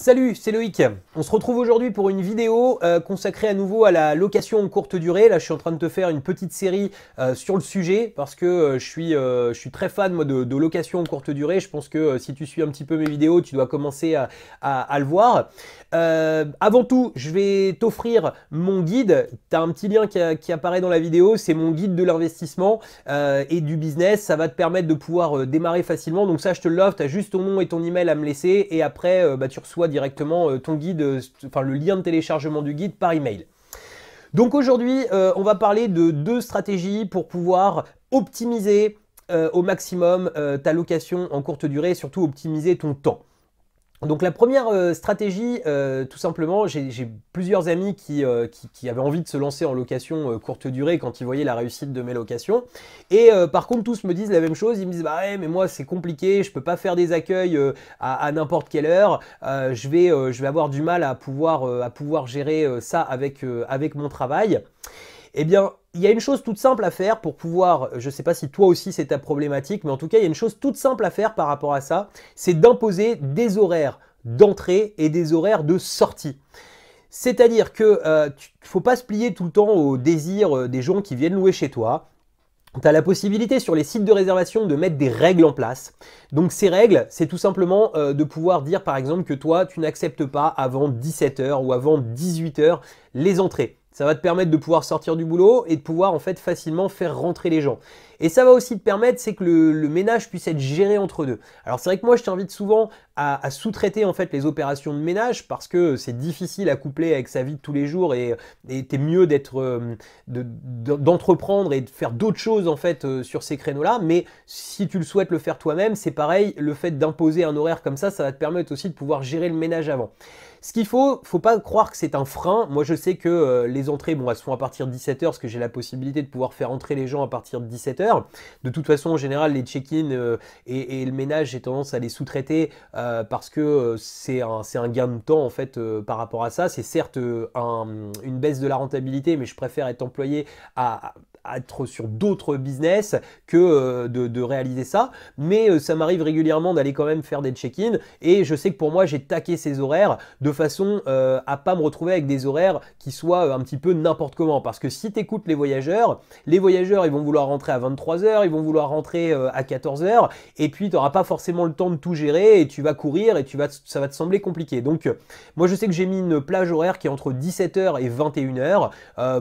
Salut, c'est Loïc. On se retrouve aujourd'hui pour une vidéo euh, consacrée à nouveau à la location en courte durée. Là, je suis en train de te faire une petite série euh, sur le sujet parce que euh, je, suis, je suis très fan de, location en courte durée. Je pense que si tu suis un petit peu mes vidéos, tu dois commencer à, le voir. avant tout, je vais t'offrir mon guide. Tu as un petit lien qui, apparaît dans la vidéo. C'est mon guide de l'investissement et du business. Ça va te permettre de pouvoir démarrer facilement. Donc ça, je te l'offre. Tu as juste ton nom et ton email à me laisser. Et après, bah, tu reçois directement euh, ton guide, euh, enfin le lien de téléchargement du guide par email. Donc aujourd'hui, euh, on va parler de deux stratégies pour pouvoir optimiser au maximum ta location en courte durée et surtout optimiser ton temps. Donc la première euh, stratégie, euh, tout simplement, j'ai plusieurs amis euh, qui, qui, avaient envie de se lancer en location courte durée quand ils voyaient la réussite de mes locations. Et par contre, tous me disent la même chose. Ils me disent bah mais moi c'est compliqué, je peux pas faire des accueils à, à n'importe quelle heure. je vais je vais avoir du mal à pouvoir à pouvoir gérer ça avec avec mon travail. Eh bien, il y a une chose toute simple à faire pour pouvoir, euh, je ne sais pas si toi aussi c'est ta problématique, mais en tout cas, il y a une chose toute simple à faire par rapport à ça, c'est d'imposer des horaires d'entrée et des horaires de sortie. C'est-à-dire que euh, faut pas se plier tout le temps au désir euh, des gens qui viennent louer chez toi. Tu as la possibilité sur les sites de réservation de mettre des règles en place. Donc ces règles, c'est tout simplement euh, de pouvoir dire par exemple que toi, tu n'acceptes pas avant 17h ou avant 18h les entrées. Ça va te permettre de pouvoir sortir du boulot et de pouvoir en fait facilement faire rentrer les gens. Et ça va aussi te permettre, c'est que le, ménage puisse être géré entre deux. Alors c'est vrai que moi je t'invite souvent à, sous-traiter en fait les opérations de ménage parce que c'est difficile à coupler avec sa vie de tous les jours et es mieux d'être euh, d'entreprendre et de faire d'autres choses en fait euh, sur ces créneaux-là. Mais si tu le souhaites le faire toi-même, c'est pareil. Le fait d'imposer un horaire comme ça, ça va te permettre aussi de pouvoir gérer le ménage avant. Ce qu'il faut, faut pas croire que c'est un frein. Moi, je sais que euh, les entrées, bon, elles sont à partir de 17h, parce que j'ai la possibilité de pouvoir faire entrer les gens à partir de 17h. De toute façon, en général, les check-in euh, et, le ménage, j'ai tendance à les sous-traiter euh, parce que c'est un, un, gain de temps, en fait, par rapport à ça. C'est certes une baisse de la rentabilité, mais je préfère être employé à, être sur d'autres business que de, réaliser ça. Mais ça m'arrive régulièrement d'aller quand même faire des check-in. Et je sais que pour moi, j'ai taqué ces horaires de façon euh, à pas me retrouver avec des horaires qui soient euh, un petit peu n'importe comment. Parce que si tu écoutes les voyageurs, les voyageurs, ils vont vouloir rentrer à 23h, ils vont vouloir rentrer euh, à 14h, et puis tu n'auras pas forcément le temps de tout gérer, et tu vas courir, et tu vas ça va te sembler compliqué. Donc, euh, moi, je sais que j'ai mis une plage horaire qui est entre 17h et 21h,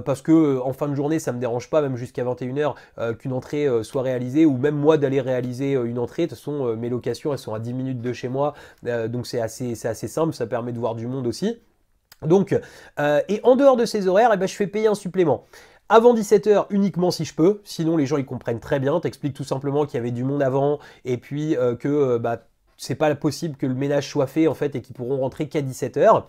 parce que en fin de journée, ça me dérange pas, même jusqu'à 21h, qu'une entrée soit réalisée, ou même moi d'aller réaliser une entrée. De toute façon, mes locations, elles sont à 10 minutes de chez moi, donc c'est assez, assez simple, ça permet de voir du monde aussi. Donc, euh, et en dehors de ces horaires, eh ben, je fais payer un supplément. Avant 17h uniquement si je peux, sinon les gens ils comprennent très bien, t'expliques tout simplement qu'il y avait du monde avant et puis euh, que euh, bah, c'est pas possible que le ménage soit fait en fait et qu'ils pourront rentrer qu'à 17h.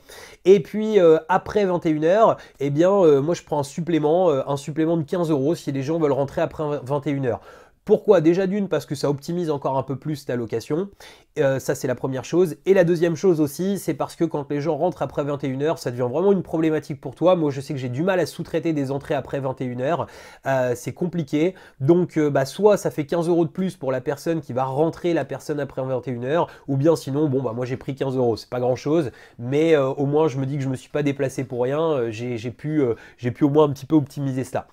Et puis après 21h, eh bien moi je prends un supplément, un supplément de 15 euros si les gens veulent rentrer après 21h. Pourquoi Déjà d'une, parce que ça optimise encore un peu plus ta location. Euh, ça, c'est la première chose. Et la deuxième chose aussi, c'est parce que quand les gens rentrent après 21h, ça devient vraiment une problématique pour toi. Moi, je sais que j'ai du mal à sous-traiter des entrées après 21h. Euh, c'est compliqué. Donc, euh, bah, soit ça fait 15 euros de plus pour la personne qui va rentrer la personne après 21h, ou bien sinon, bon, bah, moi, j'ai pris 15 euros. C'est pas grand chose, mais au moins, je me dis que je me suis pas déplacé pour rien. J'ai pu, pu au moins un petit peu optimiser cela.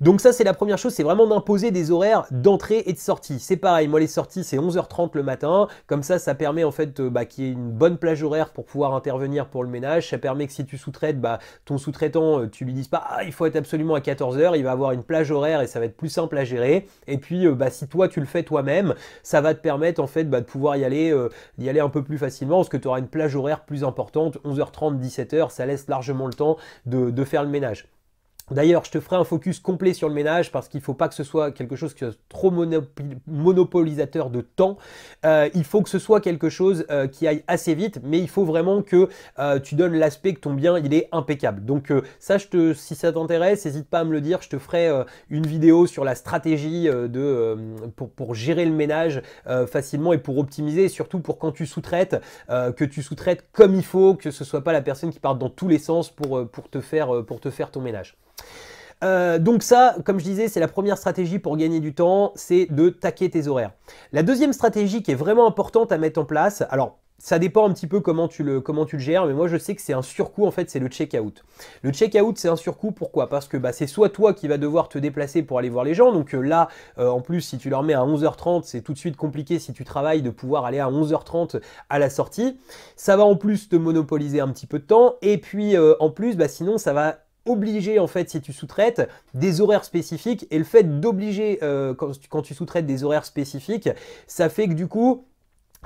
Donc ça, c'est la première chose, c'est vraiment d'imposer des horaires d'entrée et de sortie. C'est pareil, moi les sorties, c'est 11h30 le matin. Comme ça, ça permet en fait euh, bah, qu'il y ait une bonne plage horaire pour pouvoir intervenir pour le ménage. Ça permet que si tu sous-traites, bah, ton sous-traitant, euh, tu lui dises pas, ah, il faut être absolument à 14h, il va avoir une plage horaire et ça va être plus simple à gérer. Et puis, euh, bah, si toi, tu le fais toi-même, ça va te permettre en fait de pouvoir y aller, y aller un peu plus facilement parce que tu auras une plage horaire plus importante. 11h30, 17h, ça laisse largement le temps de faire le ménage. D'ailleurs, je te ferai un focus complet sur le ménage parce qu'il ne faut pas que ce soit quelque chose qui soit trop monopolisateur de temps. Euh, il faut que ce soit quelque chose euh, qui aille assez vite, mais il faut vraiment que euh, tu donnes l'aspect que ton bien il est impeccable. Donc ça, si ça t'intéresse, n'hésite pas à me le dire. Je te ferai une vidéo sur la stratégie pour, gérer le ménage facilement et pour optimiser, surtout pour quand tu sous-traites, que tu sous-traites comme il faut, que ce ne soit pas la personne qui parte dans tous les sens pour, pour te faire ton ménage. Euh, donc ça, comme je disais, c'est la première stratégie pour gagner du temps, c'est de taquer tes horaires. La deuxième stratégie qui est vraiment importante à mettre en place, alors ça dépend un petit peu comment tu le, comment tu le gères, mais moi je sais que c'est un surcoût en fait, c'est le check-out. Le check-out c'est un surcoût, pourquoi Parce que bah, c'est soit toi qui vas devoir te déplacer pour aller voir les gens, donc euh, là euh, en plus si tu leur mets à 11h30, c'est tout de suite compliqué si tu travailles de pouvoir aller à 11h30 à la sortie. Ça va en plus te monopoliser un petit peu de temps, et puis en plus bah, sinon ça va obliger en fait si tu sous-traites des horaires spécifiques et le fait d'obliger euh, quand, tu sous-traites des horaires spécifiques, ça fait que du coup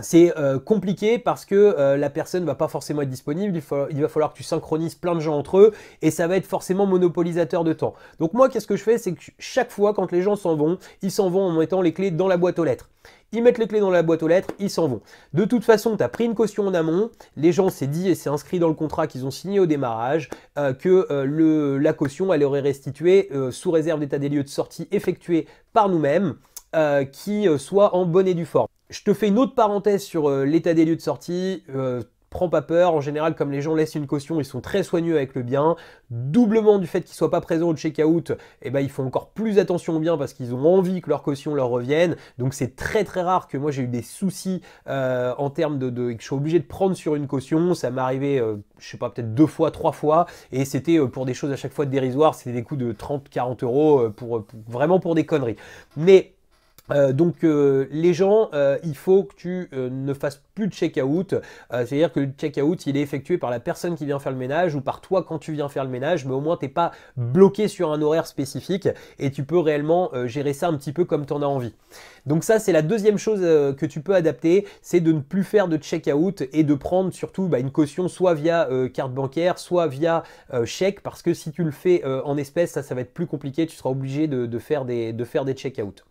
c'est euh, compliqué parce que euh, la personne ne va pas forcément être disponible, il, va falloir que tu synchronises plein de gens entre eux et ça va être forcément monopolisateur de temps. Donc moi, qu'est-ce que je fais C'est que chaque fois, quand les gens s'en vont, ils s'en vont en mettant les clés dans la boîte aux lettres. Ils mettent les clés dans la boîte aux lettres, ils s'en vont. De toute façon, tu as pris une caution en amont, les gens s'est dit et c'est inscrit dans le contrat qu'ils ont signé au démarrage euh, que la caution, elle aurait restituée sous réserve d'état des lieux de sortie effectuée par nous-mêmes euh, qui euh, soit en bonne et du forme. Je te fais une autre parenthèse sur euh, l'état des lieux de sortie. prends pas peur, en général comme les gens laissent une caution, ils sont très soigneux avec le bien, doublement du fait qu'ils soient pas présents au check-out, eh ben, ils font encore plus attention au bien parce qu'ils ont envie que leur caution leur revienne, donc c'est très très rare que moi j'ai eu des soucis en termes de, de, que je suis obligé de prendre sur une caution, ça m'est arrivé, je sais pas, peut-être deux fois, trois fois, et c'était pour des choses à chaque fois dérisoires, c'était des coûts de 30-40 euros, pour, vraiment pour des conneries. Mais euh, donc euh, les gens, euh, il faut que tu ne fasses plus de check-out, c'est-à-dire que le check-out il est effectué par la personne qui vient faire le ménage ou par toi quand tu viens faire le ménage, mais au moins tu n'es pas bloqué sur un horaire spécifique et tu peux réellement gérer ça un petit peu comme tu en as envie. Donc ça c'est la deuxième chose que tu peux adapter, c'est de ne plus faire de check-out et de prendre surtout bah, une caution soit via carte bancaire, soit via chèque, parce que si tu le fais en espèces, ça ça va être plus compliqué, tu seras obligé de, faire des, de faire des check-out.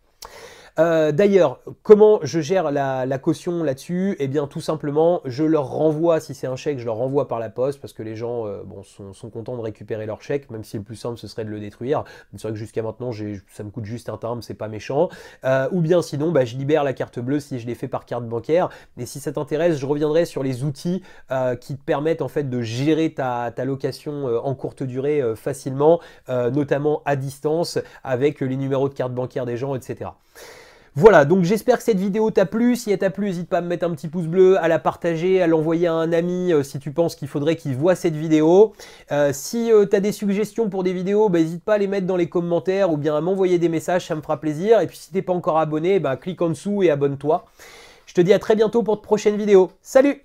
Euh, d'ailleurs, comment je gère la, caution là-dessus Eh bien, tout simplement, je leur renvoie, si c'est un chèque, je leur renvoie par la poste parce que les gens euh, sont, contents de récupérer leur chèque, même si le plus simple, ce serait de le détruire. C'est vrai que jusqu'à maintenant, ça me coûte juste un terme, c'est pas méchant. Euh, ou bien sinon, bah, je libère la carte bleue si je l'ai fait par carte bancaire. Et si ça t'intéresse, je reviendrai sur les outils qui te permettent en fait de gérer ta, ta location en courte durée facilement, notamment à distance, avec les numéros de carte bancaire des gens, etc. Voilà, donc j'espère que cette vidéo t'a plu. Si elle t'a plu, n'hésite pas à me mettre un petit pouce bleu, à la partager, à l'envoyer à un ami euh, si tu penses qu'il faudrait qu'il voit cette vidéo. Euh, si euh, t'as tu as des suggestions pour des vidéos, bah, n'hésite pas à les mettre dans les commentaires ou bien à m'envoyer des messages, ça me fera plaisir. Et puis si t'es pas encore abonné, bah, clique en dessous et abonne-toi. Je te dis à très bientôt pour de prochaines vidéos. Salut